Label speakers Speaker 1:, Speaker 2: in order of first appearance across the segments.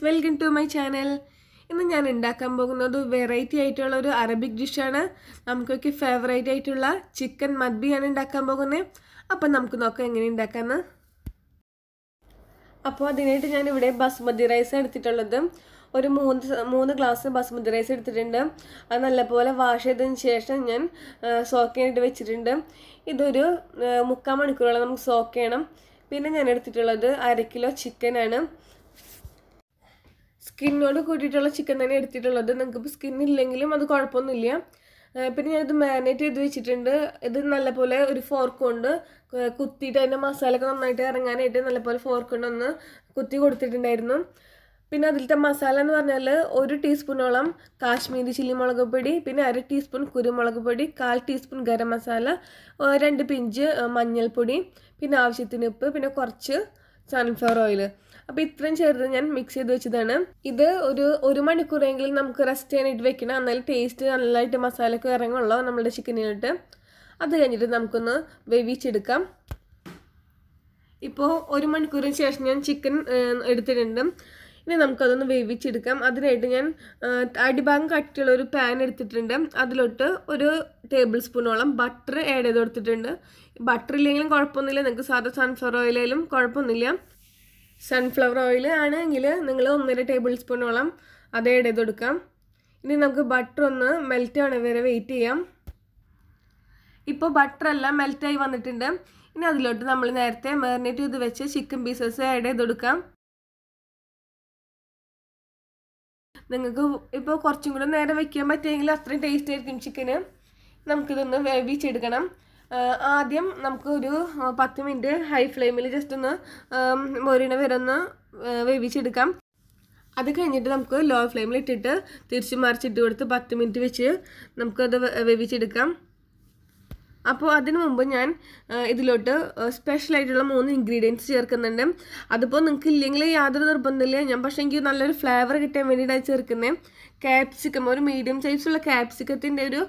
Speaker 1: friends welcome to my channel ഇന്ന് ഞാൻ ഉണ്ടാക്കാൻ പോകുന്നത് വെറൈറ്റി ആയിട്ടുള്ള ഒരു അറബിക് ഡിഷാണ് നമുക്കൊക്കെ ഫേവറേറ്റ് ആയിട്ടുള്ള ചിക്കൻ മദ്ബിയാണ് ഉണ്ടാക്കാൻ പോകുന്നത് അപ്പം നമുക്ക് നോക്കാം എങ്ങനെ ഉണ്ടാക്കാമെന്ന് അപ്പോൾ അതിനായിട്ട് ഞാൻ ഇവിടെ ബസ്മതി റൈസ് എടുത്തിട്ടുള്ളത് ഒരു മൂന്ന് മൂന്ന് ഗ്ലാസ് ബസ്മതി റൈസ് എടുത്തിട്ടുണ്ട് അത് നല്ലപോലെ വാഷ് ചെയ്തതിന് ശേഷം ഞാൻ സോക്ക് ചെയ്തിട്ട് വെച്ചിട്ടുണ്ട് ഇതൊരു മുക്കാൽ മണിക്കൂറോളം നമുക്ക് സോക്ക് ചെയ്യണം പിന്നെ ഞാൻ എടുത്തിട്ടുള്ളത് അര കിലോ ചിക്കനാണ് സ്കിന്നോട് കൂടിയിട്ടുള്ള ചിക്കൻ തന്നെ എടുത്തിട്ടുള്ളത് നിങ്ങൾക്ക് സ്കിൻ ഇല്ലെങ്കിലും അത് കുഴപ്പമൊന്നുമില്ല പിന്നെ ഞാനിത് മാരിനേറ്റ് ചെയ്ത് വെച്ചിട്ടുണ്ട് ഇത് നല്ലപോലെ ഒരു ഫോർക്ക് കൊണ്ട് കുത്തിയിട്ട് അതിൻ്റെ മസാല ഒക്കെ നന്നായിട്ട് ഇറങ്ങാനായിട്ട് നല്ലപോലെ ഫോർക്ക് കൊണ്ട് ഒന്ന് കുത്തി കൊടുത്തിട്ടുണ്ടായിരുന്നു പിന്നെ അതിലത്തെ മസാല എന്ന് പറഞ്ഞാൽ ഒരു ടീസ്പൂണോളം കാശ്മീരി ചില്ലി മുളക് പൊടി പിന്നെ അര ടീസ്പൂൺ കുരുമുളക് പൊടി കാൽ ടീസ്പൂൺ ഗരം മസാല രണ്ട് പിഞ്ച് മഞ്ഞൾപ്പൊടി പിന്നെ ആവശ്യത്തിന് ഉപ്പ് പിന്നെ കുറച്ച് സൺഫ്ലവർ ഓയിൽ അപ്പോൾ ഇത്രയും ചെറുത് ഞാൻ മിക്സ് ചെയ്ത് വെച്ചതാണ് ഇത് ഒരു ഒരു മണിക്കൂറെങ്കിലും നമുക്ക് റെസ്റ്റ് ചെയ്യാനായിട്ട് വെക്കണം എന്നാലും ടേസ്റ്റ് നല്ലതായിട്ട് മസാലയ്ക്ക് ഇറങ്ങുള്ളൂ നമ്മുടെ ചിക്കനിലിട്ട് അത് കഴിഞ്ഞിട്ട് നമുക്കൊന്ന് വേവിച്ചെടുക്കാം ഇപ്പോൾ ഒരു മണിക്കൂറിന് ശേഷം ഞാൻ ചിക്കൻ എടുത്തിട്ടുണ്ട് ഇനി നമുക്കതൊന്ന് വേവിച്ചെടുക്കാം അതിനായിട്ട് ഞാൻ അടിഭാഗം കട്ടിയുള്ള ഒരു പാൻ എടുത്തിട്ടുണ്ട് അതിലോട്ട് ഒരു ടേബിൾ സ്പൂണോളം ബട്ടർ ആഡ് ചെയ്ത് കൊടുത്തിട്ടുണ്ട് ബട്ടർ ഇല്ലെങ്കിലും കുഴപ്പമൊന്നുമില്ല നിങ്ങൾക്ക് സാധാ സൺഫ്ലവർ ഓയിലായാലും കുഴപ്പമൊന്നുമില്ല സൺഫ്ലവർ ഓയിൽ ആണെങ്കിൽ നിങ്ങൾ ഒന്നര ടേബിൾ സ്പൂണോളം ഏഡ് ചെയ്ത് കൊടുക്കാം ഇനി നമുക്ക് ബട്ടർ ഒന്ന് മെൽറ്റ് ആണ് വരെ വെയിറ്റ് ചെയ്യാം ഇപ്പോൾ ബട്ടറെല്ലാം മെൽറ്റായി വന്നിട്ടുണ്ട് ഇനി അതിലോട്ട് നമ്മൾ നേരത്തെ മെറിനേറ്റ് ചെയ്ത് വെച്ച് ചിക്കൻ പീസസ് ആഡ് ചെയ്ത് കൊടുക്കാം നിങ്ങൾക്ക് ഇപ്പോൾ കുറച്ചും കൂടെ നേരെ വെക്കാൻ പറ്റുമെങ്കിൽ അത്രയും ടേസ്റ്റ് ആയിരിക്കും ചിക്കന് നമുക്കിതൊന്ന് വേവിച്ചെടുക്കണം ആദ്യം നമുക്ക് ഒരു പത്ത് മിനിറ്റ് ഹൈ ഫ്ലെയിമിൽ ജസ്റ്റ് ഒന്ന് മൊരിണ വരൊന്ന് വേവിച്ചെടുക്കാം അത് കഴിഞ്ഞിട്ട് നമുക്ക് ലോ ഫ്ലെയിമിൽ ഇട്ടിട്ട് തിരിച്ചു മറിച്ചിട്ട് കൊടുത്ത് പത്ത് മിനിറ്റ് വെച്ച് നമുക്കത് വേവിച്ചെടുക്കാം അപ്പോൾ അതിന് മുമ്പ് ഞാൻ ഇതിലോട്ട് സ്പെഷ്യലായിട്ടുള്ള മൂന്ന് ഇൻഗ്രീഡിയൻസ് ചേർക്കുന്നുണ്ട് അതിപ്പോൾ നിങ്ങൾക്ക് ഇല്ലെങ്കിൽ യാതൊരു നിർബന്ധമില്ല ഞാൻ പക്ഷേ എനിക്ക് നല്ലൊരു ഫ്ലേവർ കിട്ടാൻ വേണ്ടിയിട്ടാണ് ചേർക്കുന്നത് ക്യാപ്സിക്കം ഒരു മീഡിയം സൈസുള്ള ക്യാപ്സിക്കത്തിൻ്റെ ഒരു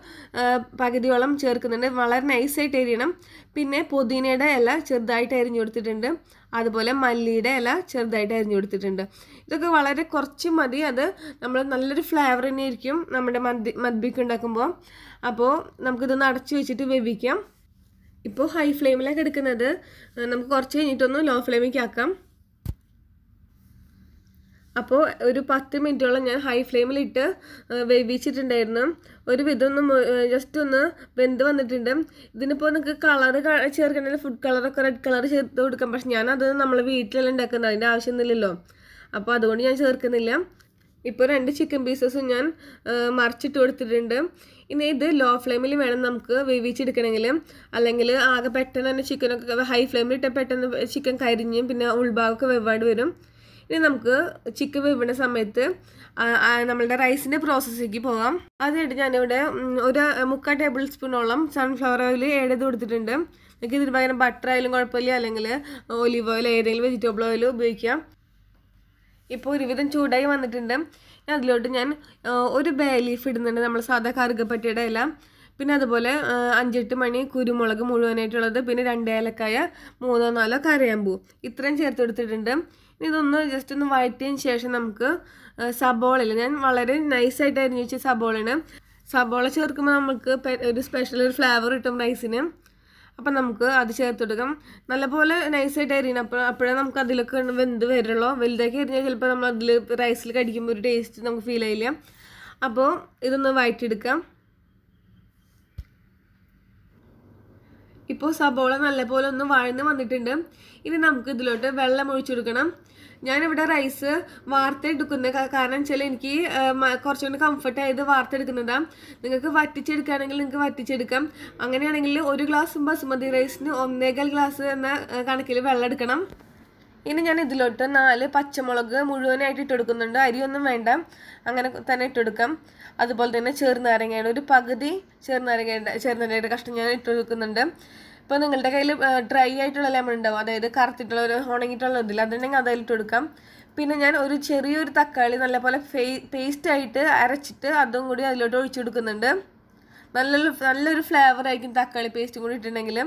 Speaker 1: പകുതിയോളം ചേർക്കുന്നുണ്ട് വളരെ നൈസായിട്ട് എരിയണം പിന്നെ പുതിനയുടെ ഇല ചെറുതായിട്ട് അരിഞ്ഞു കൊടുത്തിട്ടുണ്ട് അതുപോലെ മല്ലിയുടെ ഇല ചെറുതായിട്ട് അരിഞ്ഞു കൊടുത്തിട്ടുണ്ട് ഇതൊക്കെ വളരെ കുറച്ച് മതി അത് നമ്മൾ നല്ലൊരു ഫ്ലേവർ തന്നെ ആയിരിക്കും നമ്മുടെ മദ്യ മദ്ബിക്ക് ഉണ്ടാക്കുമ്പോൾ അപ്പോൾ നമുക്കിതൊന്ന് അടച്ചു വെച്ചിട്ട് വേവിക്കാം ഇപ്പോൾ ഹൈ ഫ്ലെയിമിലേക്ക് എടുക്കുന്നത് നമുക്ക് കുറച്ച് കഴിഞ്ഞിട്ടൊന്ന് ലോ ഫ്ലെയിമിലേക്ക് ആക്കാം അപ്പോൾ ഒരു പത്ത് മിനിറ്റോളം ഞാൻ ഹൈ ഫ്ലെയിമിലിട്ട് വേവിച്ചിട്ടുണ്ടായിരുന്നു ഒരു വിധമൊന്ന് ജസ്റ്റ് ഒന്ന് വെന്ത് വന്നിട്ടുണ്ട് ഇതിനിപ്പോൾ നിങ്ങൾക്ക് കളർ ചേർക്കണമെങ്കിൽ ഫുഡ് കളറൊക്കെ റെഡ് കളർ ചേർത്ത് കൊടുക്കാം പക്ഷെ ഞാനത് നമ്മൾ വീട്ടിലെല്ലാം ഉണ്ടാക്കുന്നത് അതിൻ്റെ ആവശ്യമൊന്നുമില്ലല്ലോ അപ്പോൾ അതുകൊണ്ട് ഞാൻ ചേർക്കുന്നില്ല ഇപ്പോൾ രണ്ട് ചിക്കൻ പീസസും ഞാൻ മറിച്ചിട്ട് കൊടുത്തിട്ടുണ്ട് ഇനി ഇത് ലോ ഫ്ലെയിമിൽ വേണം നമുക്ക് വേവിച്ചെടുക്കണമെങ്കിൽ അല്ലെങ്കിൽ ആകെ പെട്ടെന്ന് തന്നെ ചിക്കനൊക്കെ ഹൈ ഫ്ലെയിമിൽ ഇട്ട പെട്ടെന്ന് ചിക്കൻ കരിഞ്ഞ് പിന്നെ ഉൾഭാഗമൊക്കെ വെവ്വാണ്ട് വരും ഇനി നമുക്ക് ചിക്കൻ വേവുന്ന സമയത്ത് നമ്മളുടെ റൈസിൻ്റെ പ്രോസസ്സിലേക്ക് പോകാം അതായിട്ട് ഞാനിവിടെ ഒരു മുക്കാൽ ടേബിൾ സ്പൂണോളം സൺഫ്ലവർ ഓയിൽ ഏടത് കൊടുത്തിട്ടുണ്ട് നിങ്ങൾക്ക് ഇതിന് പകരം ബട്ടർ ആയാലും കുഴപ്പമില്ല അല്ലെങ്കിൽ ഒലിവ് ഓയിൽ ഏതെങ്കിലും വെജിറ്റബിൾ ഓയിൽ ഉപയോഗിക്കാം ഇപ്പോൾ ഒരുവിധം ചൂടായി വന്നിട്ടുണ്ട് അതിലോട്ട് ഞാൻ ഒരു ബേ ലീഫ് ഇടുന്നുണ്ട് നമ്മൾ സാധാ കറുകപ്പറ്റിയുടെ ഇല പിന്നെ അതുപോലെ അഞ്ചെട്ട് മണി കുരുമുളക് മുഴുവനായിട്ടുള്ളത് പിന്നെ രണ്ട് ഏലക്കായ മൂന്നോ നാലോ കരയാമ്പൂ ഇത്രയും ചേർത്ത് എടുത്തിട്ടുണ്ട് ഇതൊന്ന് ജസ്റ്റ് ഒന്ന് വഴറ്റിയതിന് ശേഷം നമുക്ക് സബോളയിൽ ഞാൻ വളരെ നൈസായിട്ടായിരുന്നു അരിഞ്ഞു സബോളയാണ് സബോള ചേർക്കുമ്പോൾ നമുക്ക് ഒരു സ്പെഷ്യൽ ഒരു ഫ്ലേവർ കിട്ടും റൈസിന് അപ്പം നമുക്ക് അത് ചേർത്ത് കൊടുക്കാം നല്ലപോലെ നൈസായിട്ട് അരിയണം അപ്പോൾ അപ്പോഴേ നമുക്ക് അതിലൊക്കെ വെന്ത് വരുള്ളൂ വലുതാക്കി അരിഞ്ഞാൽ ചിലപ്പോൾ നമ്മൾ അതിൽ റൈസിൽ കടിക്കുമ്പോൾ ഒരു ടേസ്റ്റ് നമുക്ക് ഫീൽ ആയില്ല അപ്പോൾ ഇതൊന്ന് വഴറ്റിയെടുക്കാം ഇപ്പോൾ സബോള നല്ലപോലെ ഒന്ന് വഴന്ന് വന്നിട്ടുണ്ട് ഇനി നമുക്ക് ഇതിലോട്ട് വെള്ളം ഒഴിച്ചു കൊടുക്കണം ഞാനിവിടെ റൈസ് വാർത്തെടുക്കുന്ന കാരണം വെച്ചാൽ എനിക്ക് കുറച്ചുകൂടി കംഫർട്ട് ആയത് വാർത്തെടുക്കുന്നതാണ് നിങ്ങൾക്ക് വറ്റിച്ചെടുക്കുകയാണെങ്കിൽ നിങ്ങൾക്ക് വറ്റിച്ചെടുക്കാം അങ്ങനെയാണെങ്കിൽ ഒരു ഗ്ലാസ് ബസുമതി റൈസിന് ഒന്നേകാൽ ഗ്ലാസ് എന്ന കണക്കിൽ വെള്ളം എടുക്കണം ഇനി ഞാൻ ഇതിലോട്ട് നാല് പച്ചമുളക് മുഴുവനായിട്ട് ഇട്ടെടുക്കുന്നുണ്ട് അരിയൊന്നും വേണ്ട അങ്ങനെ തന്നെ ഇട്ടെടുക്കാം അതുപോലെ തന്നെ ചെറുനാരങ്ങയുടെ ഒരു പകുതി ചെറുനാരങ്ങയുടെ ചെറുനാരങ്ങയുടെ കഷ്ണം ഞാൻ ഇട്ടെടുക്കുന്നുണ്ട് ഇപ്പോൾ നിങ്ങളുടെ കയ്യിൽ ഡ്രൈ ആയിട്ടുള്ള ലെമൺ ഉണ്ടാവും അതായത് കറുത്തിട്ടുള്ള ഒരു ഉണങ്ങിയിട്ടുള്ള ഇതിൽ അതുണ്ടെങ്കിൽ അതിലിട്ട് കൊടുക്കാം പിന്നെ ഞാൻ ഒരു ചെറിയൊരു തക്കാളി നല്ലപോലെ ഫേ പേസ്റ്റ് ആയിട്ട് അരച്ചിട്ട് അതും കൂടി അതിലോട്ട് ഒഴിച്ചു കൊടുക്കുന്നുണ്ട് നല്ലൊരു നല്ലൊരു ഫ്ലേവർ ആയിരിക്കും തക്കാളി പേസ്റ്റും കൂടി ഇട്ടിട്ടുണ്ടെങ്കിൽ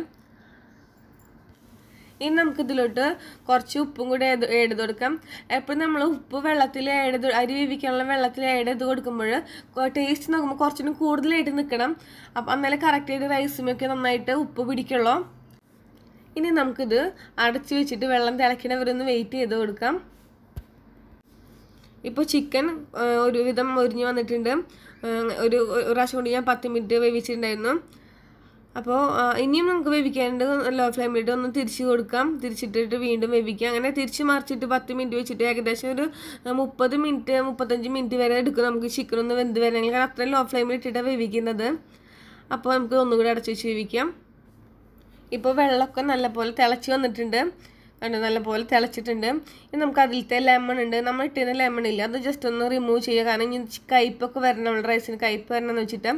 Speaker 1: ഇനി നമുക്ക് ഇതിലോട്ട് കുറച്ച് ഉപ്പും കൂടി ഏത് കൊടുക്കാം എപ്പോൾ നമ്മൾ ഉപ്പ് വെള്ളത്തിൽ ഏട് അരി വേവിക്കാനുള്ള വെള്ളത്തിൽ ഏട് ചെയ്ത് കൊടുക്കുമ്പോൾ ടേസ്റ്റ് നോക്കുമ്പോൾ കുറച്ചുകൂടി കൂടുതലായിട്ട് നിൽക്കണം അപ്പം അന്നേരം കറക്റ്റായിട്ട് റൈസുമൊക്കെ നന്നായിട്ട് ഉപ്പ് പിടിക്കുള്ളൂ ഇനി നമുക്കിത് അടച്ച് വെച്ചിട്ട് വെള്ളം തിളക്കണവരൊന്ന് വെയിറ്റ് ചെയ്ത് കൊടുക്കാം ഇപ്പോൾ ചിക്കൻ ഒരുവിധം ഒരിഞ്ഞ് വന്നിട്ടുണ്ട് ഒരു പ്രാവശ്യം കൊണ്ട് ഞാൻ പത്ത് മിനിറ്റ് വേവിച്ചിട്ടുണ്ടായിരുന്നു അപ്പോൾ ഇനിയും നമുക്ക് വേവിക്കേണ്ടത് ലോ ഇട്ട് ഒന്ന് തിരിച്ച് കൊടുക്കാം തിരിച്ചിട്ടിട്ട് വീണ്ടും വേവിക്കാം അങ്ങനെ തിരിച്ച് മറിച്ചിട്ട് പത്ത് മിനിറ്റ് വെച്ചിട്ട് ഏകദേശം ഒരു മുപ്പത് മിനിറ്റ് മുപ്പത്തഞ്ച് മിനിറ്റ് വരെ എടുക്കും നമുക്ക് ചിക്കൻ ഒന്ന് വെന്ത് വരണമെങ്കിൽ കാരണം അത്രയും ലോ ഫ്ലെയിമിൽ ഇട്ടിട്ടാണ് വേവിക്കുന്നത് അപ്പോൾ നമുക്ക് ഒന്നും കൂടി അടച്ച് വെച്ച് വേവിക്കാം ഇപ്പോൾ വെള്ളമൊക്കെ നല്ലപോലെ തിളച്ച് വന്നിട്ടുണ്ട് കണ്ടോ നല്ലപോലെ തിളച്ചിട്ടുണ്ട് ഇനി നമുക്ക് അതിലത്തെ ലെമൺ ഉണ്ട് നമ്മൾ ഇട്ടിരുന്ന ലെമൺ ഇല്ല അത് ജസ്റ്റ് ഒന്ന് റിമൂവ് ചെയ്യുക കാരണം ഇനി കയ്പ്പൊക്കെ വരണം നമ്മുടെ റൈസിന് കയ്പ്പ് വരണമെന്ന് വെച്ചിട്ട്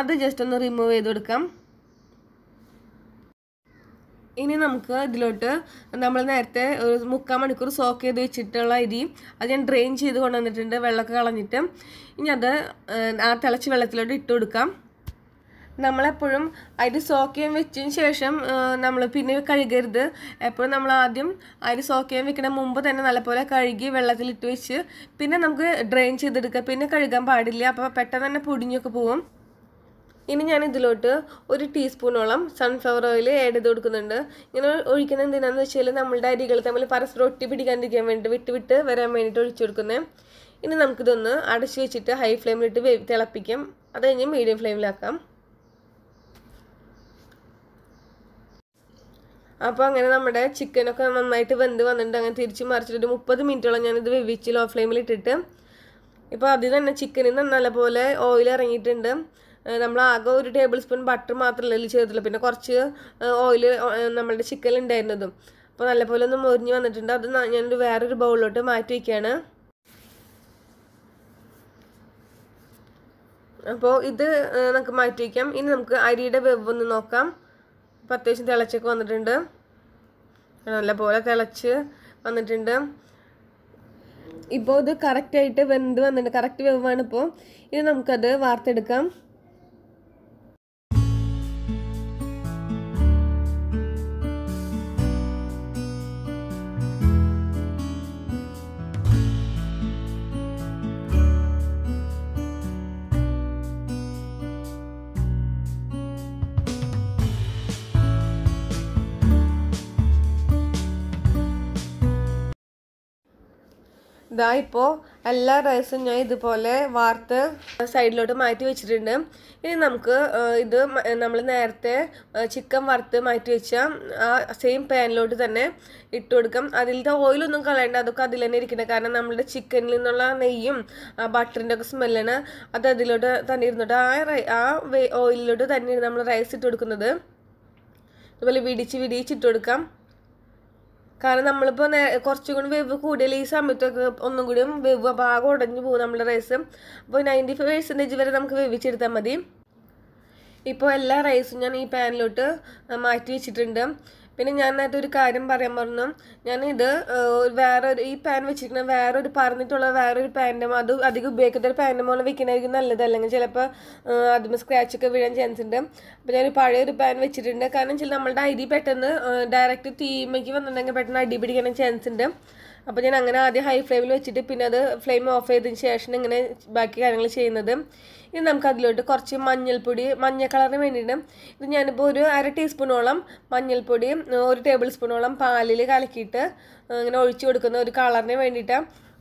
Speaker 1: അത് ജസ്റ്റ് ഒന്ന് റിമൂവ് ചെയ്ത് കൊടുക്കാം ഇനി നമുക്ക് ഇതിലോട്ട് നമ്മൾ നേരത്തെ ഒരു മുക്കാൽ മണിക്കൂർ സോക്ക് ചെയ്ത് വെച്ചിട്ടുള്ള അരി അത് ഞാൻ ഡ്രെയിൻ ചെയ്ത് കൊണ്ടുവന്നിട്ടുണ്ട് വെള്ളമൊക്കെ കളഞ്ഞിട്ട് ഇനി അത് ആ തിളച്ച വെള്ളത്തിലോട്ട് ഇട്ട് കൊടുക്കാം നമ്മളെപ്പോഴും അരി ചെയ്യാൻ വെച്ചതിന് ശേഷം നമ്മൾ പിന്നെ കഴുകരുത് എപ്പോഴും നമ്മൾ ആദ്യം അരി ചെയ്യാൻ വെക്കുന്ന മുമ്പ് തന്നെ നല്ലപോലെ കഴുകി വെള്ളത്തിലിട്ട് വെച്ച് പിന്നെ നമുക്ക് ഡ്രെയിൻ ചെയ്തെടുക്കുക പിന്നെ കഴുകാൻ പാടില്ല അപ്പോൾ പെട്ടെന്ന് തന്നെ പൊടിഞ്ഞൊക്കെ പോകും ഇനി ഞാൻ ഇതിലോട്ട് ഒരു ടീസ്പൂണോളം സൺഫ്ലവർ ഓയിൽ ആഡ് ചെയ്ത് കൊടുക്കുന്നുണ്ട് ഇങ്ങനെ ഒഴിക്കുന്ന എന്തിനാന്ന് വെച്ചാൽ നമ്മളുടെ അരികൾ തമ്മിൽ പരസ്പരം ഒട്ടി പിടിക്കാണ്ടിരിക്കാൻ വേണ്ടി വിട്ട് വിട്ട് വരാൻ വേണ്ടിയിട്ട് ഒഴിച്ചു കൊടുക്കുന്നത് ഇനി നമുക്കിതൊന്ന് അടച്ചു വെച്ചിട്ട് ഹൈ ഫ്ലെയിമിലിട്ട് വേ തിളപ്പിക്കാം അത് കഴിഞ്ഞ് മീഡിയം ഫ്ലെയിമിലാക്കാം അപ്പോൾ അങ്ങനെ നമ്മുടെ ചിക്കനൊക്കെ നന്നായിട്ട് വെന്ത് വന്നിട്ടുണ്ട് അങ്ങനെ തിരിച്ച് മറിച്ചിട്ട് മുപ്പത് മിനിറ്റോളം ഞാനിത് വേവിച്ച് ലോ ഫ്ലെയിമിലിട്ടിട്ട് ഇപ്പോൾ അതിൽ തന്നെ ചിക്കനിൽ നിന്ന് നല്ലപോലെ ഓയിൽ ഇറങ്ങിയിട്ടുണ്ട് നമ്മൾ ആകെ ഒരു ടേബിൾ സ്പൂൺ ബട്ടർ മാത്രമല്ലേ അതിൽ ചേർത്തുള്ളൂ പിന്നെ കുറച്ച് ഓയിൽ നമ്മളുടെ ചിക്കൻ ഉണ്ടായിരുന്നതും അപ്പോൾ നല്ലപോലെ ഒന്ന് മുരിഞ്ഞ് വന്നിട്ടുണ്ട് അത് ഞാനൊരു വേറൊരു ബൗളിലോട്ട് മാറ്റി വയ്ക്കുകയാണ് അപ്പോൾ ഇത് നമുക്ക് മാറ്റി വയ്ക്കാം ഇനി നമുക്ക് അരിയുടെ വെവ് ഒന്ന് നോക്കാം അപ്പോൾ അത്യാവശ്യം തിളച്ചൊക്കെ വന്നിട്ടുണ്ട് നല്ലപോലെ തിളച്ച് വന്നിട്ടുണ്ട് ഇപ്പോൾ ഇത് കറക്റ്റായിട്ട് വെന്ത് വന്നിട്ടുണ്ട് കറക്റ്റ് വെവാണ് ഇപ്പോൾ ഇനി നമുക്കത് വാർത്തെടുക്കാം ഇതാ ഇപ്പോൾ എല്ലാ റൈസും ഞാൻ ഇതുപോലെ വാർത്ത് സൈഡിലോട്ട് മാറ്റി വെച്ചിട്ടുണ്ട് ഇനി നമുക്ക് ഇത് നമ്മൾ നേരത്തെ ചിക്കൻ വറുത്ത് മാറ്റി വെച്ച ആ സെയിം പാനിലോട്ട് തന്നെ ഇട്ട് കൊടുക്കാം അതിലത്തെ ഓയിലൊന്നും കളയണ്ട അതൊക്കെ അതിൽ തന്നെ ഇരിക്കണം കാരണം നമ്മുടെ ചിക്കനിൽ നിന്നുള്ള നെയ്യും ആ ബട്ടറിൻ്റെ ഒക്കെ സ്മെല്ലാണ് അത് അതിലോട്ട് തന്നെ ഇരുന്നിട്ട് ആ ആ ഓയിലിലോട്ട് തന്നെ നമ്മൾ റൈസ് ഇട്ട് കൊടുക്കുന്നത് അതുപോലെ വിടിച്ച് വിടിയിച്ചിട്ട് കൊടുക്കാം കാരണം നമ്മളിപ്പോൾ കുറച്ചും കൂടി വെവ് കൂടിയാൽ ഈ സമയത്തൊക്കെ ഒന്നും കൂടിയും വെവ് ഭാഗം ഉടഞ്ഞു പോകും നമ്മുടെ റൈസ് അപ്പോൾ നയൻറ്റി ഫൈവ് പെർസെൻറ്റേജ് വരെ നമുക്ക് വേവിച്ചെടുത്താൽ മതി ഇപ്പോൾ എല്ലാ റൈസും ഞാൻ ഈ പാനിലോട്ട് മാറ്റി വെച്ചിട്ടുണ്ട് പിന്നെ ഞാൻ നേരത്തെ ഒരു കാര്യം പറയാൻ പറഞ്ഞു ഞാൻ ഇത് വേറൊരു ഈ പാൻ വെച്ചിരിക്കുന്ന വേറൊരു പറഞ്ഞിട്ടുള്ള വേറൊരു പാൻറ്റും അത് അധികം ഉപയോഗിക്കാത്ത ഒരു പാൻറ്റും പോലെ വെക്കുന്നതായിരിക്കും നല്ലത് അല്ലെങ്കിൽ ചിലപ്പോൾ അതിന് ഒക്കെ വീഴാൻ ചാൻസ് ഉണ്ട് അപ്പോൾ ഞാൻ പഴയ ഒരു പാൻ വെച്ചിട്ടുണ്ട് കാരണം ചില നമ്മളുടെ അരി പെട്ടെന്ന് ഡയറക്റ്റ് തീമയ്ക്ക് വന്നിട്ടുണ്ടെങ്കിൽ പെട്ടെന്ന് അടി പിടിക്കാൻ ചാൻസ് ഉണ്ട് അപ്പോൾ ഞാൻ അങ്ങനെ ആദ്യം ഹൈ ഫ്ലെയിമിൽ വെച്ചിട്ട് പിന്നെ അത് ഫ്ലെയിം ഓഫ് ചെയ്തതിന് ശേഷം ഇങ്ങനെ ബാക്കി കാര്യങ്ങൾ ചെയ്യുന്നത് ഇനി നമുക്ക് അതിലോട്ട് കുറച്ച് മഞ്ഞൾപ്പൊടി മഞ്ഞ കളറിന് വേണ്ടിയിട്ട് ഇത് ഞാനിപ്പോൾ ഒരു അര ടീസ്പൂണോളം മഞ്ഞൾപ്പൊടി ഒരു ടേബിൾ സ്പൂണോളം പാലിൽ കലക്കിയിട്ട് ഇങ്ങനെ ഒഴിച്ചു കൊടുക്കുന്ന ഒരു കളറിന് വേണ്ടിയിട്ട്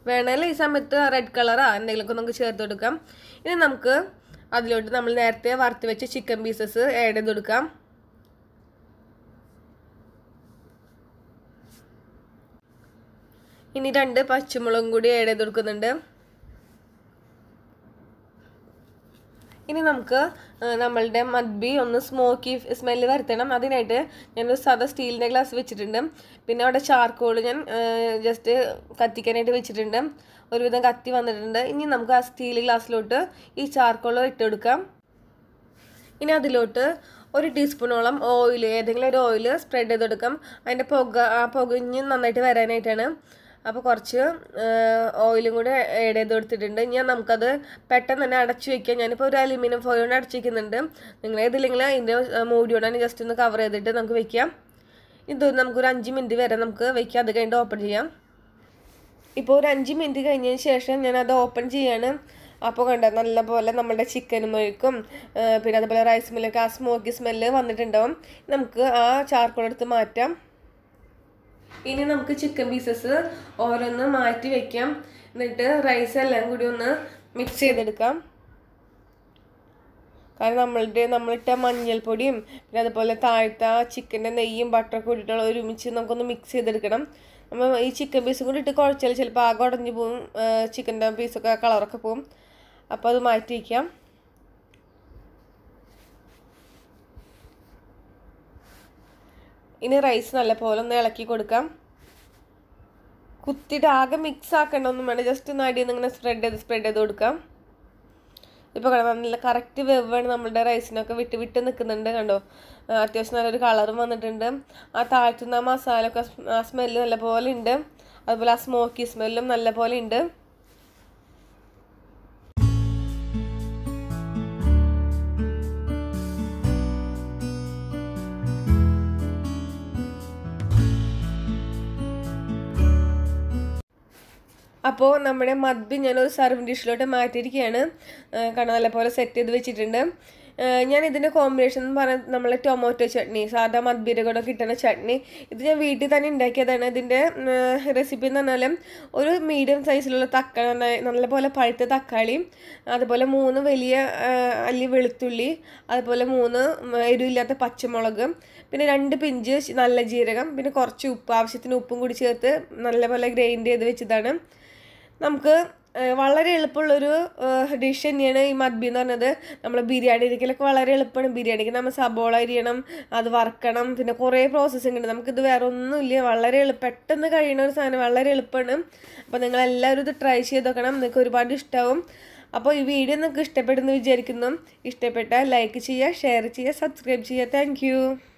Speaker 1: വേണമെങ്കിൽ ഈ സമയത്ത് റെഡ് കളറാ എന്തെങ്കിലുമൊക്കെ നമുക്ക് ചേർത്ത് കൊടുക്കാം ഇനി നമുക്ക് അതിലോട്ട് നമ്മൾ നേരത്തെ വറുത്ത് വെച്ച ചിക്കൻ പീസസ് ആഡ് ചെയ്ത് കൊടുക്കാം ഇനി രണ്ട് പച്ചമുളകും കൂടി ആഡ് ചെയ്ത് കൊടുക്കുന്നുണ്ട് ഇനി നമുക്ക് നമ്മളുടെ മദ്ബി ഒന്ന് സ്മോക്കി സ്മെല്ല് വരുത്തണം അതിനായിട്ട് ഞാനൊരു സാധാ സ്റ്റീലിൻ്റെ ഗ്ലാസ് വെച്ചിട്ടുണ്ട് പിന്നെ അവിടെ ചാർക്കോൾ ഞാൻ ജസ്റ്റ് കത്തിക്കാനായിട്ട് വെച്ചിട്ടുണ്ട് ഒരുവിധം കത്തി വന്നിട്ടുണ്ട് ഇനി നമുക്ക് ആ സ്റ്റീൽ ഗ്ലാസ്സിലോട്ട് ഈ ചാർക്കോൾ ഇട്ട് കൊടുക്കാം ഇനി അതിലോട്ട് ഒരു ടീസ്പൂണോളം ഓയിൽ ഏതെങ്കിലും ഒരു ഓയിൽ സ്പ്രെഡ് ചെയ്ത് കൊടുക്കാം അതിൻ്റെ പുക ആ പുകഞ്ഞ് നന്നായിട്ട് വരാനായിട്ടാണ് അപ്പോൾ കുറച്ച് ഓയിലും കൂടെ ഏഡ് ചെയ്ത് കൊടുത്തിട്ടുണ്ട് ഞാൻ നമുക്കത് പെട്ടെന്ന് തന്നെ അടച്ചു വയ്ക്കാം ഞാനിപ്പോൾ ഒരു അലുമിനിയം ഫോയിൽ കൊണ്ട് അടച്ചു വയ്ക്കുന്നുണ്ട് നിങ്ങളേതില്ലെങ്കിൽ അതിൻ്റെ മൂടി കൊണ്ടാണ് ജസ്റ്റ് ഒന്ന് കവർ ചെയ്തിട്ട് നമുക്ക് വയ്ക്കാം ഇത് നമുക്കൊരു അഞ്ച് മിനിറ്റ് വരെ നമുക്ക് വെക്കാം അത് കഴിഞ്ഞിട്ട് ഓപ്പൺ ചെയ്യാം ഇപ്പോൾ ഒരു അഞ്ച് മിനിറ്റ് കഴിഞ്ഞതിന് ശേഷം ഞാനത് ഓപ്പൺ ചെയ്യാണ് അപ്പോൾ കണ്ട നല്ലപോലെ നമ്മുടെ ചിക്കൻ മുഴുക്കും പിന്നെ അതുപോലെ റൈസ് മില്ലൊക്കെ ആ സ്മോക്കി സ്മെല്ല് വന്നിട്ടുണ്ടാവും നമുക്ക് ആ ചാർക്കോളെടുത്ത് മാറ്റാം ഇനി നമുക്ക് ചിക്കൻ പീസസ് ഓരോന്ന് മാറ്റി വെക്കാം എന്നിട്ട് റൈസ് എല്ലാം കൂടി ഒന്ന് മിക്സ് ചെയ്തെടുക്കാം കാരണം നമ്മളുടെ നമ്മളിട്ട മഞ്ഞൾപ്പൊടിയും പിന്നെ അതുപോലെ താഴ്ത്ത ചിക്കൻ്റെ നെയ്യും ബട്ടറൊക്കെ ഇട്ടിട്ടുള്ള ഒരുമിച്ച് നമുക്കൊന്ന് മിക്സ് ചെയ്തെടുക്കണം നമ്മൾ ഈ ചിക്കൻ പീസും കൂടി ഇട്ട് കുഴച്ചാൽ ചിലപ്പോൾ ആകെ ഉടഞ്ഞു പോവും ചിക്കൻ്റെ പീസൊക്കെ കളറൊക്കെ പോവും അപ്പോൾ അത് മാറ്റി വയ്ക്കാം ഇനി റൈസ് നല്ലപോലെ ഒന്ന് ഇളക്കി കൊടുക്കാം കുത്തിയിട്ട് ആകെ മിക്സ് ആക്കേണ്ട ഒന്നും വേണ്ട ജസ്റ്റ് ഒന്ന് അടിയിൽ നിന്ന് ഇങ്ങനെ സ്പ്രെഡ് ചെയ്ത് സ്പ്രെഡ് ചെയ്ത് കൊടുക്കാം ഇപ്പോൾ കണ്ടോ നല്ല കറക്റ്റ് വെവാണ് നമ്മുടെ റൈസിനൊക്കെ വിട്ട് വിട്ട് നിൽക്കുന്നുണ്ട് കണ്ടോ അത്യാവശ്യം നല്ലൊരു കളറും വന്നിട്ടുണ്ട് ആ താഴ്ത്തുന്ന മസാല ഒക്കെ ആ സ്മെല്ല് നല്ലപോലെ ഉണ്ട് അതുപോലെ ആ സ്മോക്കി സ്മെല്ലും നല്ലപോലെ ഉണ്ട് അപ്പോൾ നമ്മുടെ മദ്ബി ഞാനൊരു സെർവിങ് ഡിഷിലോട്ട് മാറ്റിയിരിക്കുകയാണ് കാരണം നല്ലപോലെ സെറ്റ് ചെയ്ത് വെച്ചിട്ടുണ്ട് ഞാൻ ഇതിൻ്റെ കോമ്പിനേഷൻ എന്ന് പറയുന്നത് നമ്മളെ ടൊമാറ്റോ ചട്നി സാധാ മദ്ബീരെ കൂടെ കിട്ടുന്ന ചട്നി ഇത് ഞാൻ വീട്ടിൽ തന്നെ ഉണ്ടാക്കിയതാണ് ഇതിൻ്റെ റെസിപ്പി എന്ന് പറഞ്ഞാൽ ഒരു മീഡിയം സൈസിലുള്ള തക്കാളി നല്ലപോലെ പഴുത്ത തക്കാളിയും അതുപോലെ മൂന്ന് വലിയ അല്ലി വെളുത്തുള്ളി അതുപോലെ മൂന്ന് എരിവില്ലാത്ത പച്ചമുളക് പിന്നെ രണ്ട് പിഞ്ച് നല്ല ജീരകം പിന്നെ കുറച്ച് ഉപ്പ് ആവശ്യത്തിന് ഉപ്പും കൂടി ചേർത്ത് നല്ലപോലെ ഗ്രൈൻഡ് ചെയ്ത് വെച്ചതാണ് നമുക്ക് വളരെ എളുപ്പമുള്ളൊരു ഡിഷ് തന്നെയാണ് ഈ മദ്ബി എന്ന് പറഞ്ഞത് നമ്മൾ ബിരിയാണി അരിക്കലൊക്കെ വളരെ എളുപ്പമാണ് ബിരിയാണിക്ക് നമ്മൾ സബോള അരിയണം അത് വറക്കണം പിന്നെ കുറേ പ്രോസസ്സിംഗ് ഉണ്ട് നമുക്കിത് വേറെ ഒന്നുമില്ല വളരെ എളുപ്പം പെട്ടെന്ന് കഴിയണ ഒരു സാധനം വളരെ എളുപ്പമാണ് അപ്പോൾ നിങ്ങളെല്ലാവരും ഇത് ട്രൈ ചെയ്ത് നോക്കണം നിങ്ങൾക്ക് ഒരുപാട് ഇഷ്ടമാവും അപ്പോൾ ഈ വീഡിയോ നിങ്ങൾക്ക് ഇഷ്ടപ്പെടുന്നു വിചാരിക്കുന്നു ഇഷ്ടപ്പെട്ടാൽ ലൈക്ക് ചെയ്യുക ഷെയർ ചെയ്യുക സബ്സ്ക്രൈബ് ചെയ്യുക താങ്ക്